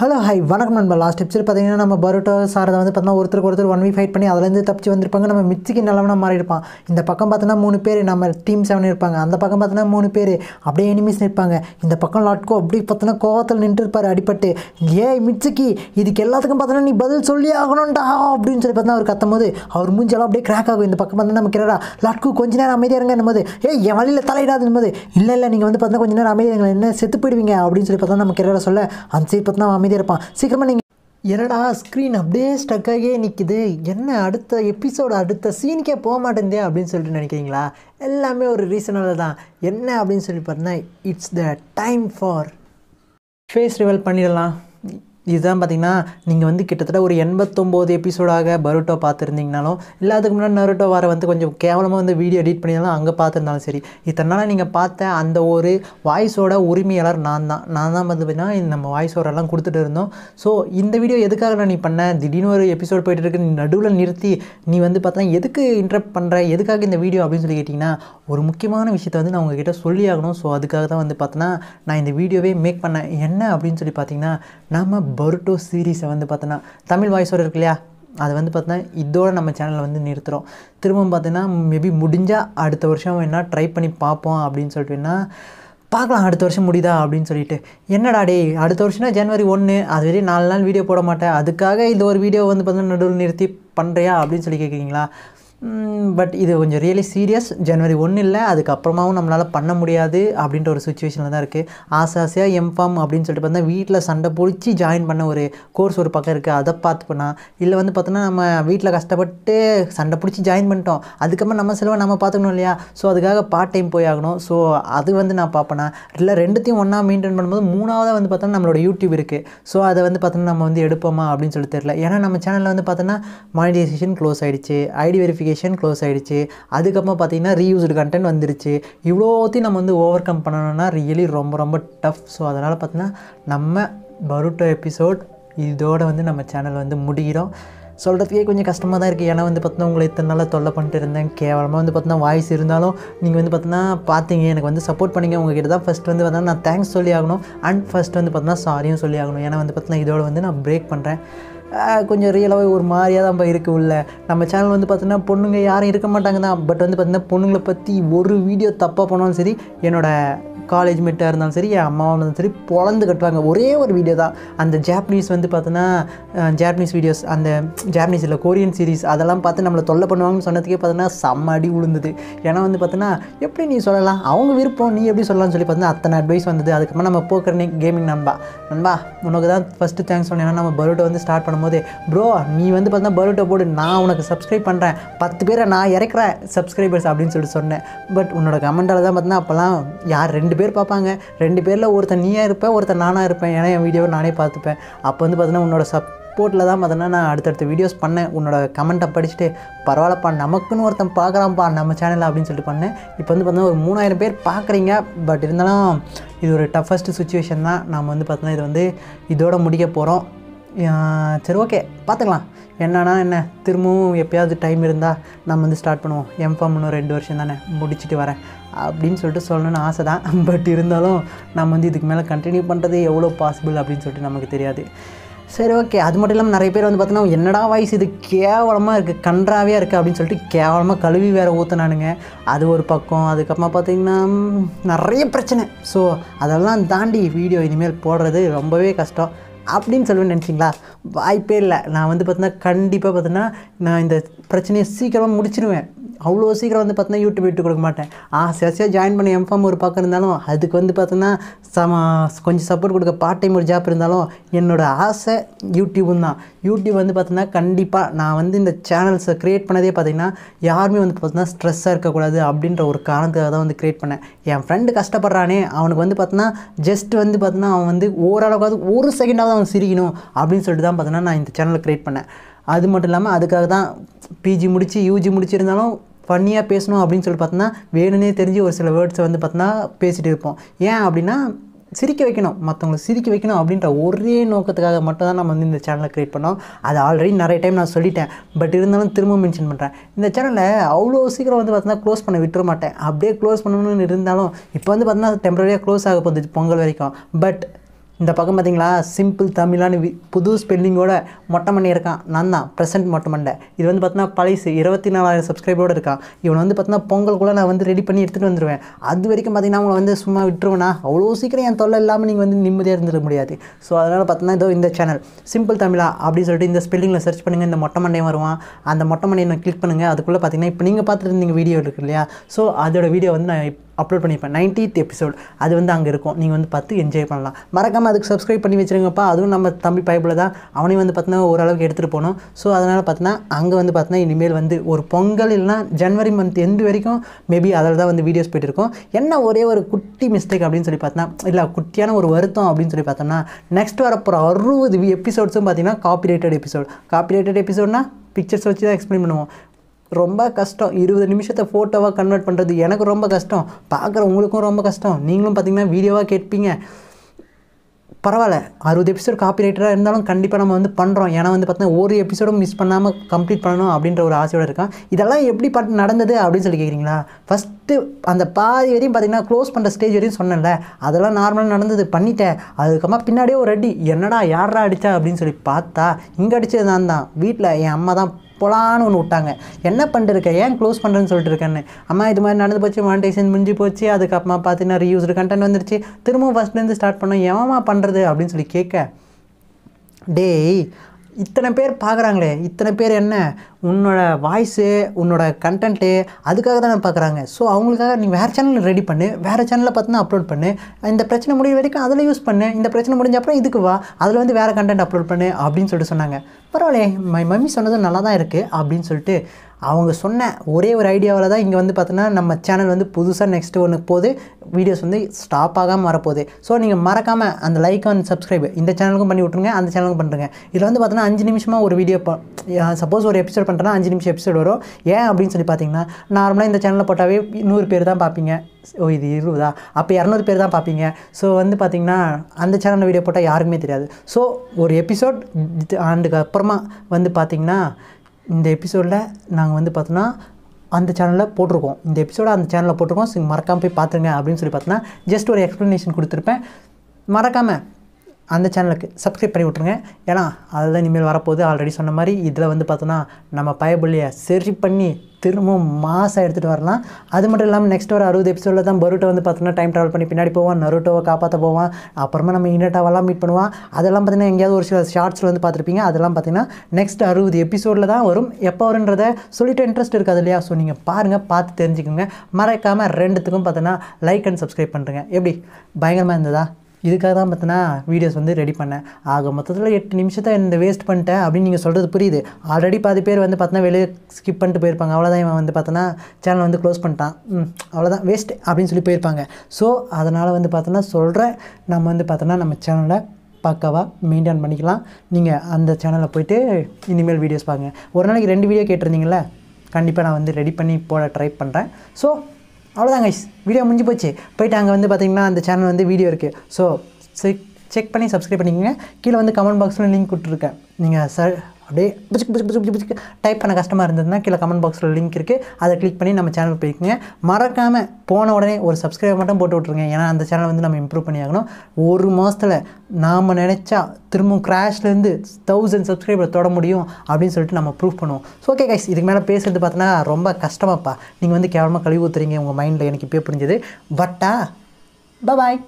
hello hi வணக்கம் நம்ம last டிப்ஸில் பார்த்தீங்கன்னா நம்ம பரோட்டோ சாரதை வந்து பார்த்தீங்கன்னா ஒருத்தருக்கு ஒருத்தர் ஒன் வீ ஃபைட் பண்ணி அதுலேருந்து தப்பிச்சு வந்திருப்பாங்க நம்ம மிச்சிக்கு நிலவனா மாறி இருப்பான் இந்த பக்கம் பார்த்தோன்னா மூணு பேர் நம்ம டீம் செவன் இருப்பாங்க அந்த பக்கம் பார்த்தோன்னா மூணு பேர் அப்படியே எனிமீஸ் நிற்பாங்க இந்த பக்கம் லாட்கோ அப்படி பார்த்தோன்னா கோவத்தில் நின்றுருப்பார் அடிப்பட்டு ஏய் மிச்சிக்கு இதுக்கு எல்லாத்துக்கும் பார்த்தோன்னா நீ பதில் சொல்லி ஆகணும்டா அப்படின்னு சொல்லி பார்த்தா அவர் கத்தும் போது அவர் மூஞ்சாலும் அப்படியே கிராக் ஆகும் இந்த பக்கம் பார்த்தா நம்ம கிரடா லாட்கோ கொஞ்ச நேரம் அமைதியாக இருங்க என்னும் போது என் வழியில் தலையிடாதுன்னு போது இல்லை இல்லை நீங்கள் வந்து பார்த்தீங்கன்னா கொஞ்ச நேரம் அமைதியாக என்ன செத்து போயிடுவீங்க அப்படின்னு சொல்லி பார்த்தா நம்ம கிரடா சொல்ல அந்த சைடு பார்த்தோன்னா அமைதியாக இருப்பான் சீக்கிரமாக நீங்கள் என்னடா ஸ்க்ரீன் அப்படியே ஸ்டக்காகவே நிற்கிது என்ன அடுத்த எபிசோடு அடுத்த சீனுக்கே போக மாட்டேந்தே அப்படின்னு சொல்லிட்டு நினைக்கிறீங்களா எல்லாமே ஒரு ரீசனால் தான் என்ன அப்படின்னு சொல்லி பார்த்தீங்கன்னா it's the time for face reveal பண்ணிடலாம் இதுதான் பார்த்தீங்கன்னா நீங்கள் வந்து கிட்டத்தட்ட ஒரு எண்பத்தொம்போது எபிசோடாக பருட்டோ பார்த்துருந்தீங்கனாலும் இல்லை அதுக்கு முன்னாடி நருட்டோ வர வந்து கொஞ்சம் கேவலமாக வந்து வீடியோ எடிட் பண்ணியிருந்தாலும் அங்கே பார்த்துருந்தாலும் சரி இத்தனால நீங்கள் பார்த்த அந்த ஒரு வாய்ஸோட உரிமையாளர் நான் தான் நான் தான் வந்து பார்த்தீங்கன்னா நம்ம வாய்ஸ் கொடுத்துட்டு இருந்தோம் ஸோ இந்த வீடியோ எதுக்காக நான் நீ பண்ணேன் திடீர்னு ஒரு எபிசோட் போயிட்டு இருக்கு நடுவில் நிறுத்தி நீ வந்து பார்த்தா எதுக்கு இன்ட்ரப்ட் பண்ணுற எதுக்காக இந்த வீடியோ அப்படின்னு சொல்லி கேட்டிங்கன்னா ஒரு முக்கியமான விஷயத்தை வந்து நான் உங்ககிட்ட சொல்லி ஆகணும் ஸோ அதுக்காக தான் வந்து பார்த்தோன்னா நான் இந்த வீடியோவே மேக் பண்ணேன் என்ன அப்படின்னு சொல்லி பார்த்தீங்கன்னா நம்ம பருட்டோ சீரீஸை வந்து பார்த்தோன்னா தமிழ் வாய்ஸோடு இருக்கு இல்லையா அது வந்து பார்த்தோன்னா இதோட நம்ம சேனலில் வந்து நிறுத்துகிறோம் திரும்பவும் பார்த்தீங்கன்னா மேபி முடிஞ்சால் அடுத்த வருஷம் வேணால் ட்ரை பண்ணி பார்ப்போம் அப்படின்னு சொல்லிட்டு பார்க்கலாம் அடுத்த வருஷம் முடியுதா அப்படின்னு சொல்லிட்டு என்னடா டே அடுத்த வருஷம்னா ஜனவரி ஒன்று அது வரையும் நாலு நாள் வீடியோ போட மாட்டேன் அதுக்காக இந்த ஒரு வீடியோ வந்து பார்த்தீங்கன்னா நடுவில் நிறுத்தி பண்ணுறியா அப்படின்னு சொல்லி கேட்குறீங்களா பட் இது கொஞ்சம் ரியலி சீரியஸ் ஜனவரி ஒன்று இல்லை அதுக்கப்புறமாவும் நம்மளால் பண்ண முடியாது அப்படின்ற ஒரு சுச்சுவேஷனில் தான் இருக்குது ஆசை ஆசையாக எம்ஃபார்ம் அப்படின்னு சொல்லிட்டு பார்த்தா வீட்டில் சண்டை பிடிச்சி ஜாயின் பண்ண ஒரு கோர்ஸ் ஒரு பக்கம் இருக்குது அதை பார்த்து பண்ணால் இல்லை வந்து பார்த்தோன்னா நம்ம வீட்டில் கஷ்டப்பட்டு சண்டை பிடிச்சி ஜாயின் பண்ணிட்டோம் அதுக்கப்புறம் நம்ம செலவை நம்ம பார்த்துக்கணும் இல்லையா ஸோ அதுக்காக பார்ட் டைம் போய் ஆகணும் ஸோ அது வந்து நான் பார்ப்பேனா இல்லை ரெண்டுத்தையும் ஒன்றா மெயின்டைன் பண்ணும்போது மூணாவதாக வந்து பார்த்தோன்னா நம்மளோட யூடியூப் இருக்குது ஸோ அதை வந்து பார்த்தோன்னா நம்ம வந்து எடுப்போமா அப்படின்னு சொல்லி தெரியல ஏன்னா நம்ம சேனலில் வந்து பார்த்தோன்னா மானிட்டைசேஷன் க்ளோஸ் ஆகிடுச்சு ஐடி வெரிஃபிகேஷன் நோட்டிஃபிகேஷன் க்ளோஸ் ஆகிடுச்சு அதுக்கப்புறம் பார்த்திங்கன்னா ரீயூஸ்டு கண்டென்ட் வந்துருச்சு இவ்வளோத்தையும் நம்ம வந்து ஓவர் கம் பண்ணணும்னா ரியலி ரொம்ப ரொம்ப டஃப் ஸோ அதனால் பார்த்திங்கன்னா நம்ம பருட்டோ எபிசோட் இதோடு வந்து நம்ம சேனல் வந்து முடிகிறோம் சொல்கிறதுக்கே கொஞ்சம் கஷ்டமாக தான் இருக்குது ஏன்னா வந்து பார்த்தீங்கன்னா உங்களை இத்தனை நாளாக தொல்லை பண்ணிட்டு இருந்தேன் கேவலமாக வந்து பார்த்தீங்கன்னா வாய்ஸ் இருந்தாலும் நீங்கள் வந்து பார்த்தீங்கன்னா பார்த்தீங்க எனக்கு வந்து சப்போர்ட் பண்ணிங்க உங்ககிட்ட தான் ஃபஸ்ட் வந்து பார்த்தோன்னா நான் தேங்க்ஸ் சொல்லி ஆகணும் அண்ட் ஃபஸ்ட் வந்து பார்த்தீங்கன்னா சாரியும் சொல்லி ஆகணும் ஏன்னா வந்து பார்த்தீங்கன்னா இதோட வந்து நான் பிரேக் பண்ணுறேன் கொஞ்சம் ரியலாகவே ஒரு மாதிரியாக தான் இப்போ இருக்குது உள்ள நம்ம சேனல் வந்து பார்த்திங்கன்னா பொண்ணுங்க யாரும் இருக்க மாட்டாங்க தான் பட் வந்து பார்த்திங்கன்னா பொண்ணுங்களை பற்றி ஒரு வீடியோ தப்பாக போனாலும் சரி என்னோடய காலேஜ் மெட்டாக இருந்தாலும் சரி என் அம்மாவாக இருந்தாலும் சரி பொழந்து கட்டுவாங்க ஒரே ஒரு வீடியோ தான் அந்த ஜாப்பனீஸ் வந்து பார்த்தோன்னா ஜாப்பனீஸ் வீடியோஸ் அந்த ஜாப்பனீஸ் இல்லை கொரியன் சீரீஸ் அதெல்லாம் பார்த்து நம்மளை தொல்லை பண்ணுவாங்கன்னு சொன்னதுக்கே பார்த்தோன்னா செம்ம அடி விழுந்தது ஏன்னா வந்து பார்த்தோன்னா எப்படி நீ சொல்லலாம் அவங்க விருப்பம் நீ எப்படி சொல்லலாம்னு சொல்லி பார்த்தோன்னா அத்தனை அட்வைஸ் வந்தது அதுக்கப்புறம் நம்ம போக்குறனே கேமிங் நண்பா நண்பா உனக்கு தான் ஃபஸ்ட்டு தேங்க்ஸ் சொன்னேன் நம்ம பரோட்டோ வந்து ஸ்டார்ட் பண்ணும்போது ப்ரோ நீ வந்து பார்த்தீங்கன்னா பரோட்டோ போடு நான் உனக்கு சப்ஸ்கிரைப் பண்ணுறேன் பத்து பேரை நான் இறக்குறேன் சப்ஸ்கிரைபர்ஸ் அப்படின்னு சொல்லிட்டு சொன்னேன் பட் உன்னோட கமெண்டால் தான் பார்த்தீங்கன்னா அப்போல்லாம் யார் ரெண்டு ரெண்டு பேர் பார்ப்பாங்க ரெண்டு பேரில் ஒருத்தன் நீயாக இருப்பேன் ஒருத்தன் நானாக இருப்பேன் ஏன்னா என் வீடியோவை நானே பார்த்துப்பேன் அப்போ வந்து பார்த்தீங்கன்னா உன்னோட சப்போர்ட்டில் தான் பார்த்தோன்னா நான் அடுத்தடுத்த வீடியோஸ் பண்ணேன் உன்னோட கமெண்ட்டை படிச்சுட்டு பரவாயில்லப்பா நமக்குன்னு ஒருத்தன் பார்க்குறான்ப்பா நம்ம சேனலில் அப்படின்னு சொல்லிட்டு பண்ணேன் இப்போ வந்து பார்த்தோன்னா ஒரு மூணாயிரம் பேர் பார்க்குறீங்க பட் இருந்தாலும் இது ஒரு டஃபஸ்ட் சுச்சுவேஷன் தான் நாம் வந்து பார்த்தோன்னா இது வந்து இதோட முடிக்க போகிறோம் சரி ஓகே பார்த்துக்கலாம் என்னன்னா என்ன திரும்பவும் எப்போயாவது டைம் இருந்தால் நம்ம வந்து ஸ்டார்ட் பண்ணுவோம் எம்ஃபார்ம் இன்னும் ரெண்டு வருஷம் தானே முடிச்சுட்டு வரேன் அப்படின்னு சொல்லிட்டு சொல்லணும்னு ஆசை தான் பட் இருந்தாலும் நம்ம வந்து இதுக்கு மேலே கண்டினியூ பண்ணுறது எவ்வளோ பாசிபிள் அப்படின்னு சொல்லிட்டு நமக்கு தெரியாது சரி ஓகே அது மட்டும் இல்லாமல் நிறைய பேர் வந்து பார்த்தோன்னா என்னடா வயசு இது கேவலமாக இருக்குது கன்றாவே இருக்குது அப்படின்னு சொல்லிட்டு கேவலமாக கழுவி வேறு ஊற்றினானுங்க அது ஒரு பக்கம் அதுக்கப்புறமா பார்த்திங்கன்னா நிறைய பிரச்சனை ஸோ அதெல்லாம் தாண்டி வீடியோ இனிமேல் போடுறது ரொம்பவே கஷ்டம் அப்படின்னு சொல்லுவேன் நினச்சிங்களா வாய்ப்பே இல்லை நான் வந்து பார்த்தீங்கன்னா கண்டிப்பாக பார்த்தீங்கன்னா நான் இந்த பிரச்சனையை சீக்கிரமாக முடிச்சிடுவேன் அவ்வளோ சீக்கிரம் வந்து பார்த்தீங்கன்னா யூடியூப் விட்டு கொடுக்க மாட்டேன் ஆ சசியாக ஜாயின் பண்ண எம்ஃபார்ம் ஒரு பக்கம் இருந்தாலும் அதுக்கு வந்து பார்த்தீங்கன்னா சம கொஞ்சம் சப்போர்ட் கொடுக்க பார்ட் டைம் ஒரு ஜாப் இருந்தாலும் என்னோடய ஆசை யூடியூபும் தான் யூடியூப் வந்து பார்த்தீங்கன்னா கண்டிப்பாக நான் வந்து இந்த சேனல்ஸை க்ரியேட் பண்ணதே பார்த்திங்கன்னா யாருமே வந்து பார்த்தீங்கன்னா ஸ்ட்ரெஸ்ஸாக இருக்கக்கூடாது அப்படின்ற ஒரு காரணத்துக்காக தான் வந்து க்ரியேட் பண்ணேன் என் ஃப்ரெண்டு கஷ்டப்படுறானே அவனுக்கு வந்து பார்த்தீங்கன்னா ஜஸ்ட் வந்து பார்த்தீங்கன்னா அவன் வந்து ஓரளவுக்காவது ஒரு செகண்டாவது அவன் சிரிக்கணும் அப்படின்னு சொல்லிட்டு தான் பார்த்தோன்னா நான் இந்த சேனலை க்ரியேட் பண்ணேன் அது மட்டும் இல்லாமல் அதுக்காக தான் பிஜி முடித்து யூஜி முடிச்சிருந்தாலும் ஃபன்னியாக பேசணும் அப்படின்னு சொல்லி பார்த்தோன்னா வேணும்னே தெரிஞ்சு ஒரு சில வேர்ட்ஸை வந்து பார்த்தோன்னா பேசிகிட்டு இருப்போம் ஏன் அப்படின்னா சிரிக்க வைக்கணும் மற்றவங்களை சிரிக்க வைக்கணும் அப்படின்ற ஒரே நோக்கத்துக்காக மட்டும் தான் நம்ம வந்து இந்த சேனலை க்ரியேட் பண்ணோம் அது ஆல்ரெடி நிறைய டைம் நான் சொல்லிட்டேன் பட் இருந்தாலும் திரும்ப மென்ஷன் பண்ணுறேன் இந்த சேனலை அவ்வளோ சீக்கிரம் வந்து பார்த்தீங்கன்னா க்ளோஸ் பண்ண விட்டுற மாட்டேன் அப்படியே க்ளோஸ் பண்ணணும்னு இருந்தாலும் இப்போ வந்து பார்த்தீங்கன்னா டெம்பரரியாக க்ளோஸ் ஆக போகுது பொங்கல் வரைக்கும் பட் இந்த பக்கம் பார்த்தீங்களா சிம்பிள் தமிழான்னு புது ஸ்பெல்லிங்கோட மொட்டை மண்ணி இருக்கான் நான் தான் ப்ரெசென்ட் மொட்டை மண்டை இது வந்து பார்த்தீங்கன்னா பழசு இருபத்தி நாலாயிரம் சப்ஸ்கிரைபரோடு இருக்கான் இவன் வந்து பார்த்தீங்கன்னா பொங்கலுக்குள்ளே நான் வந்து ரெடி பண்ணி எடுத்துகிட்டு வந்துடுவேன் அது வரைக்கும் பார்த்தீங்கன்னா அவங்களை வந்து சும்மா விட்டுருவேனா அவ்வளோ சீக்கிரம் என் தொல்லை இல்லாமல் நீங்கள் வந்து நிம்மதியாக இருந்துட முடியாது ஸோ அதனால் பார்த்தீங்கன்னா இதோ இந்த சேனல் சிம்பிள் தமிழா அப்படின்னு சொல்லிட்டு இந்த ஸ்பெல்லிங்கில் சர்ச் பண்ணுங்கள் இந்த மொட்டை மண்டையும் வருவான் அந்த மொட்டை மண்டையை நான் கிளிக் பண்ணுங்கள் அதுக்குள்ளே பார்த்தீங்கன்னா இப்போ நீங்கள் பார்த்துட்டு இருந்தீங்க வீடியோ இருக்கு இல்லையா ஸோ அதோட வீடியோ வந்து நான் அப்லோட் பண்ணியிருப்பேன் நைன்டீத் எபிசோட் அது வந்து அங்கே இருக்கும் நீங்கள் வந்து பார்த்து என்ஜாய் பண்ணலாம் மறக்காமல் அதுக்கு சப்ஸ்கிரைப் பண்ணி வச்சுருங்கப்பா அதுவும் நம்ம தம்பி பைப்பில் தான் அவனையும் வந்து பார்த்தினா ஓரளவுக்கு எடுத்துகிட்டு போனோம் ஸோ அதனால் பார்த்தினா அங்கே வந்து பார்த்தினா இனிமேல் வந்து ஒரு பொங்கல் இல்லைனா ஜனவரி மந்த் எண்டு வரைக்கும் மேபி அதில் தான் வந்து வீடியோஸ் போயிட்டு என்ன ஒரே ஒரு குட்டி மிஸ்டேக் அப்படின்னு சொல்லி பார்த்தோம்னா இல்லை குட்டியான ஒரு வருத்தம் அப்படின்னு சொல்லி பார்த்தோம்னா நெக்ஸ்ட் வரப்போகிற அறுபது எபிசோட்ஸும் பார்த்திங்கன்னா காப்பிரைட்டட் எபிசோட் காப்பிரைட்டட் எபிசோட்னா பிக்சர்ஸ் வச்சு தான் எக்ஸ்பிளைன் பண்ணுவோம் ரொம்ப கஷ்டம் இருபது நிமிஷத்தை ஃபோட்டோவாக கன்வெர்ட் பண்ணுறது எனக்கு ரொம்ப கஷ்டம் பார்க்குற உங்களுக்கும் ரொம்ப கஷ்டம் நீங்களும் பார்த்தீங்கன்னா வீடியோவாக கேட்பீங்க பரவாயில்ல அறுபது எபிசோடு காப்பி ரைட்டராக இருந்தாலும் கண்டிப்பாக நம்ம வந்து பண்ணுறோம் ஏன்னா வந்து பார்த்தீங்கன்னா ஒரு எபிசோடும் மிஸ் பண்ணாமல் கம்ப்ளீட் பண்ணணும் அப்படின்ற ஒரு ஆசையோடு இருக்கான் இதெல்லாம் எப்படி பண் நடந்தது அப்படின்னு சொல்லி கேட்குறீங்களா ஃபஸ்ட் ஃபஸ்ட்டு அந்த பாதி வரையும் பார்த்திங்கன்னா க்ளோஸ் பண்ணுற ஸ்டேஜ் வரையும் சொன்னேன்ல அதெல்லாம் நார்மலாக நடந்தது பண்ணிட்டேன் அதுக்கப்புறமா பின்னாடியே ஒரு அடி என்னடா யாரா அடித்தா அப்படின்னு சொல்லி பார்த்தா இங்கே அடித்தது தான் தான் வீட்டில் என் அம்மா தான் போலான்னு ஒன்று விட்டாங்க என்ன பண்ணிருக்க ஏன் க்ளோஸ் பண்ணுறேன்னு சொல்லிட்டு இருக்கேன்னு அம்மா இது மாதிரி நடந்து போச்சு மானிட்டேஷன் முடிஞ்சு போச்சு அதுக்கப்புறமா பார்த்தீங்கன்னா ரீயூஸ்டு கண்டென்ட் வந்துருச்சு திரும்பவும் ஃபஸ்ட்லேருந்து ஸ்டார்ட் பண்ணோம் எவமா பண்ணுறது அப்படின்னு சொல்லி கேட்க டேய் இத்தனை பேர் பார்க்குறாங்களே இத்தனை பேர் என்ன உன்னோட வாய்ஸு உன்னோட கண்டென்ட்டு அதுக்காக தானே பார்க்குறாங்க ஸோ அவங்களுக்காக நீ வேறு சேனல் ரெடி பண்ணு வேறு சேனலில் பார்த்தீங்கன்னா அப்லோட் பண்ணு இந்த பிரச்சனை முடிவு வரைக்கும் அதில் யூஸ் பண்ணு இந்த பிரச்சனை முடிஞ்ச அப்புறம் இதுக்கு வா அதில் வந்து வேறு கண்டென்ட் அப்லோட் பண்ணு அப்படின்னு சொல்லிட்டு சொன்னாங்க பரவாயில்ல மை மம்மி சொன்னதும் நல்லா தான் இருக்குது அப்படின்னு சொல்லிட்டு அவங்க சொன்ன ஒரே ஒரு ஐடியாவில் தான் இங்கே வந்து பார்த்தோன்னா நம்ம சேனல் வந்து புதுசாக நெக்ஸ்ட்டு ஒன்று போது வீடியோஸ் வந்து ஸ்டாப் ஆகாமல் வரப்போகுது ஸோ நீங்கள் மறக்காமல் அந்த லைக் அண்ட் சப்ஸ்கிரைப் இந்த சேனலுக்கும் பண்ணி விட்ருங்க அந்த சேனலுக்கும் பண்ணுறங்க இதில் வந்து பார்த்தோன்னா அஞ்சு நிமிஷமாக ஒரு வீடியோ சப்போஸ் ஒரு எபிசோட் பண்ணுறேன்னா அஞ்சு நிமிஷம் எபிசோட் வரும் ஏன் அப்படின்னு சொல்லி பார்த்தீங்கன்னா நார்மலாக இந்த சேனலில் போட்டாவே நூறு பேர் தான் பார்ப்பீங்க ஓ இது இருபதா அப்போ இரநூறு பேர் தான் பார்ப்பீங்க ஸோ வந்து பார்த்திங்கன்னா அந்த சேனலில் வீடியோ போட்டால் யாருக்குமே தெரியாது ஸோ ஒரு எபிசோட் ஆண்டுக்கு அப்புறமா வந்து பார்த்திங்கன்னா இந்த எபிசோடில் நாங்கள் வந்து பார்த்தோன்னா அந்த சேனலில் போட்டிருக்கோம் இந்த எபிசோட அந்த சேனலில் போட்டிருக்கோம் மறக்காமல் போய் பார்த்துருங்க அப்படின்னு சொல்லி பார்த்தோன்னா ஜஸ்ட் ஒரு எக்ஸ்ப்ளனேஷன் கொடுத்துருப்பேன் மறக்காமல் அந்த சேனலுக்கு சப்ஸ்கிரைப் பண்ணி விட்ருங்க ஏன்னா அதுதான் இனிமேல் வரப்போகுது ஆல்ரெடி சொன்ன மாதிரி இதில் வந்து பார்த்தோன்னா நம்ம பயபுள்ளியை சரி பண்ணி திரும்பவும் மாசாக எடுத்துகிட்டு வரலாம் அது மட்டும் இல்லாமல் நெக்ஸ்ட் ஒரு அறுபது எபிசோடில் தான் பருட்டை வந்து பார்த்தோன்னா டைம் ட்ராவல் பண்ணி பின்னாடி போவான் நருட்டோவை காப்பாற்ற போவான் அப்புறமா நம்ம இன்டர்டாவெல்லாம் மீட் பண்ணுவான் அதெல்லாம் பார்த்தீங்கன்னா எங்கேயாவது ஒரு சில ஷார்ட்ஸில் வந்து பார்த்துருப்பீங்க அதெல்லாம் பார்த்தீங்கன்னா நெக்ஸ்ட் அறுபது எபிசோடில் தான் வரும் எப்போ வருன்றதை சொல்லிட்டு இன்ட்ரெஸ்ட் இருக்காது இல்லையா ஸோ நீங்கள் பாருங்கள் பார்த்து தெரிஞ்சுக்கோங்க மறக்காமல் ரெண்டுத்துக்கும் பார்த்தோன்னா லைக் அண்ட் சப்ஸ்கிரைப் பண்ணுறேங்க எப்படி பயங்கரமாக இருந்ததா இதுக்காக தான் பார்த்தீங்கன்னா வீடியோஸ் வந்து ரெடி பண்ணேன் ஆக மொத்தத்தில் எட்டு நிமிஷத்தை இந்த வேஸ்ட் பண்ணிட்டேன் அப்படின்னு நீங்கள் சொல்கிறது புரியுது ஆல்ரெடி பாதி பேர் வந்து பார்த்தினா வெளியே ஸ்கிப் பண்ணிட்டு போயிருப்பாங்க அவ்வளோதான் இவன் வந்து பார்த்தோன்னா சேனல் வந்து க்ளோஸ் பண்ணிட்டான் அவ்வளோதான் வேஸ்ட் அப்படின்னு சொல்லி போயிருப்பாங்க ஸோ அதனால் வந்து பார்த்தோன்னா சொல்கிறேன் நம்ம வந்து பார்த்தோன்னா நம்ம சேனலை பக்காவாக மெயின்டைன் பண்ணிக்கலாம் நீங்கள் அந்த சேனலில் போய்ட்டு இனிமேல் வீடியோஸ் பாருங்கள் ஒரு நாளைக்கு ரெண்டு வீடியோ கேட்டிருந்தீங்களே கண்டிப்பாக நான் வந்து ரெடி பண்ணி போட ட்ரை பண்ணுறேன் ஸோ அவ்வளோதாங்க ஐஸ் வீடியோ முடிஞ்சு போச்சு போயிட்டு அங்கே வந்து பார்த்திங்கன்னா அந்த சேனல் வந்து வீடியோ இருக்குது ஸோ செக் செக் பண்ணி சப்ஸ்கிரைப் பண்ணிக்கோங்க கீழே வந்து கமெண்ட் பாக்ஸில் லிங்க் கொடுத்துருக்கேன் நீங்கள் சார் அப்படியே பிச்சு பிச்சு பிச்சு பிச்சு டைப் பண்ண கஷ்டமாக இருந்ததுன்னா கீழே கமெண்ட் பாக்ஸில் லிங்க் இருக்குது அதை கிளிக் பண்ணி நம்ம சேனல் போயிருக்குங்க மறக்காமல் போன உடனே ஒரு சப்ஸ்கிரைப் மட்டும் போட்டு விட்ருங்க ஏன்னா அந்த சேனல் வந்து நம்ம இம்ப்ரூவ் பண்ணி ஆகணும் ஒரு மாதத்தில் நாம் நினச்சா திரும்பவும் கிராஷ்லேருந்து தௌசண்ட் சப்ஸ்கிரைபர் தொட முடியும் அப்படின்னு சொல்லிட்டு நம்ம ப்ரூஃப் பண்ணுவோம் ஸோ ஓகே கைஸ் இதுக்கு மேலே பேசுகிறது பார்த்தோன்னா ரொம்ப கஷ்டமாப்பா நீங்கள் வந்து கேவலமாக கழிவு ஊற்றுறீங்க உங்கள் மைண்டில் எனக்கு இப்போ புரிஞ்சுது பட்டா பாய்